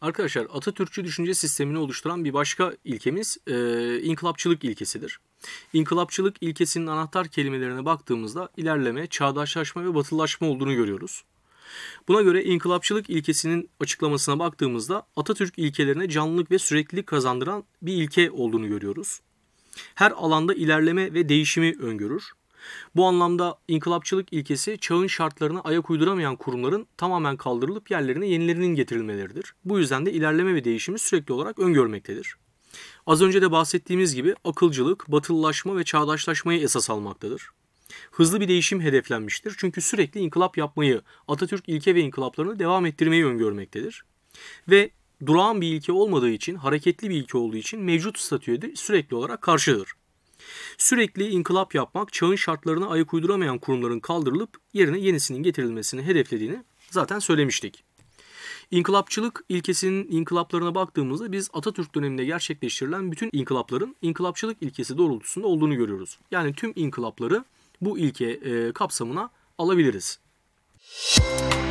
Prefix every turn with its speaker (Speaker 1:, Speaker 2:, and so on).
Speaker 1: Arkadaşlar Atatürkçü düşünce sistemini oluşturan bir başka ilkemiz e, inkılapçılık ilkesidir. İnkılapçılık ilkesinin anahtar kelimelerine baktığımızda ilerleme, çağdaşlaşma ve batılılaşma olduğunu görüyoruz. Buna göre inkılapçılık ilkesinin açıklamasına baktığımızda Atatürk ilkelerine canlılık ve süreklilik kazandıran bir ilke olduğunu görüyoruz. Her alanda ilerleme ve değişimi öngörür. Bu anlamda inkılapçılık ilkesi çağın şartlarına ayak uyduramayan kurumların tamamen kaldırılıp yerlerine yenilerinin getirilmeleridir. Bu yüzden de ilerleme ve değişimi sürekli olarak öngörmektedir. Az önce de bahsettiğimiz gibi akılcılık, batılılaşma ve çağdaşlaşmayı esas almaktadır. Hızlı bir değişim hedeflenmiştir çünkü sürekli inkılap yapmayı, Atatürk ilke ve inkılaplarını devam ettirmeyi öngörmektedir. Ve durağan bir ilke olmadığı için, hareketli bir ilke olduğu için mevcut statüye de sürekli olarak karşıdır. Sürekli inkılap yapmak çağın şartlarına ayak uyduramayan kurumların kaldırılıp yerine yenisinin getirilmesini hedeflediğini zaten söylemiştik. İnkılapçılık ilkesinin inkılaplarına baktığımızda biz Atatürk döneminde gerçekleştirilen bütün inkılapların inkılapçılık ilkesi doğrultusunda olduğunu görüyoruz. Yani tüm inkılapları bu ilke e, kapsamına alabiliriz. Müzik